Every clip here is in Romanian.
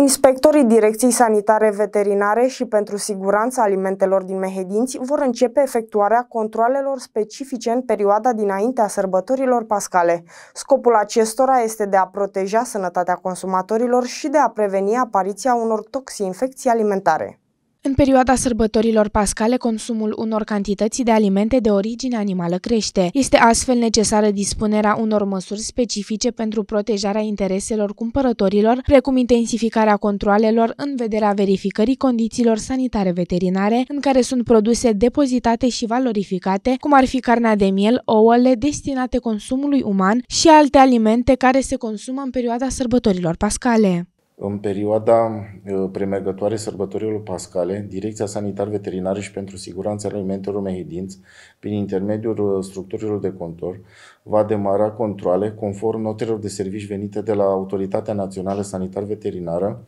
Inspectorii Direcției Sanitare Veterinare și pentru Siguranța Alimentelor din Mehedinți vor începe efectuarea controalelor specifice în perioada dinaintea sărbătorilor pascale. Scopul acestora este de a proteja sănătatea consumatorilor și de a preveni apariția unor infecții alimentare. În perioada sărbătorilor pascale, consumul unor cantități de alimente de origine animală crește. Este astfel necesară dispunerea unor măsuri specifice pentru protejarea intereselor cumpărătorilor, precum intensificarea controalelor în vederea verificării condițiilor sanitare veterinare în care sunt produse depozitate și valorificate, cum ar fi carnea de miel, ouăle destinate consumului uman și alte alimente care se consumă în perioada sărbătorilor pascale. În perioada ă, premergătoare sărbătorilor pascale, Direcția Sanitar-Veterinară și pentru Siguranța Alimentelor Mehedinți, prin intermediul ă, structurilor de contor, va demara controle conform notelor de servici venite de la Autoritatea Națională Sanitar-Veterinară,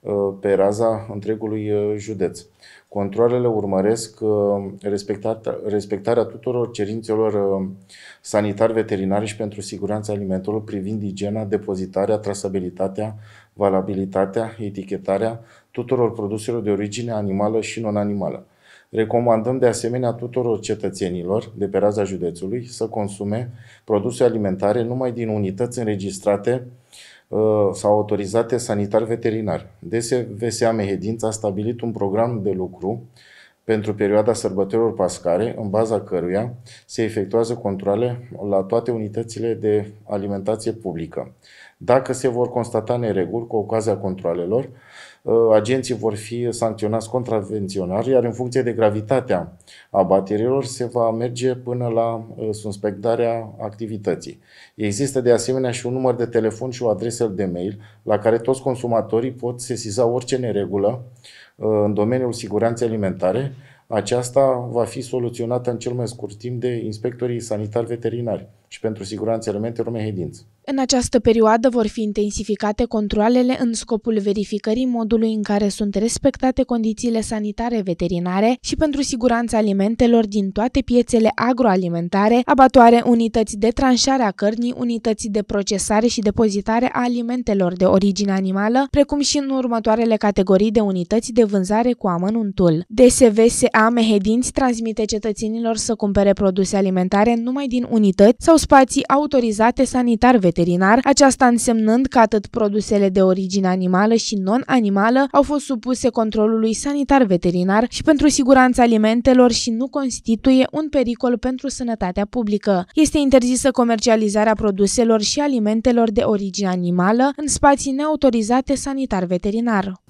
Uh, pe raza întregului uh, județ. Controlele urmăresc uh, respectarea tuturor cerințelor sanitar-veterinare și pentru siguranța alimentelor privind igiena, depozitarea, trasabilitatea, valabilitatea, etichetarea tuturor produselor de origine animală și non-animală. Recomandăm de asemenea tuturor cetățenilor de pe raza județului să consume produse alimentare numai din unități înregistrate Uh, sau autorizate sanitar veterinar DSVSA Mehedința a stabilit un program de lucru pentru perioada sărbătorilor pascare, în baza căruia se efectuează controle la toate unitățile de alimentație publică. Dacă se vor constata nereguli cu ocazia controlelor, Uh, agenții vor fi sancționați contravenționar, iar în funcție de gravitatea abaterilor se va merge până la uh, suspectarea activității. Există de asemenea și un număr de telefon și o adresă de mail la care toți consumatorii pot sesiza orice neregulă uh, în domeniul siguranței alimentare. Aceasta va fi soluționată în cel mai scurt timp de inspectorii sanitari veterinari și pentru siguranța alimentelor mehedinți. În această perioadă vor fi intensificate controlele în scopul verificării modului în care sunt respectate condițiile sanitare veterinare și pentru siguranța alimentelor din toate piețele agroalimentare, abatoare, unități de tranșare a cărnii, unități de procesare și depozitare a alimentelor de origine animală, precum și în următoarele categorii de unități de vânzare cu amănuntul. DSVSA Mehedinți transmite cetățenilor să cumpere produse alimentare numai din unități sau spații autorizate sanitar veterinare veterinar, aceasta însemnând că atât produsele de origine animală și non-animală au fost supuse controlului sanitar veterinar și pentru siguranța alimentelor și nu constituie un pericol pentru sănătatea publică. Este interzisă comercializarea produselor și alimentelor de origine animală în spații neautorizate sanitar veterinar.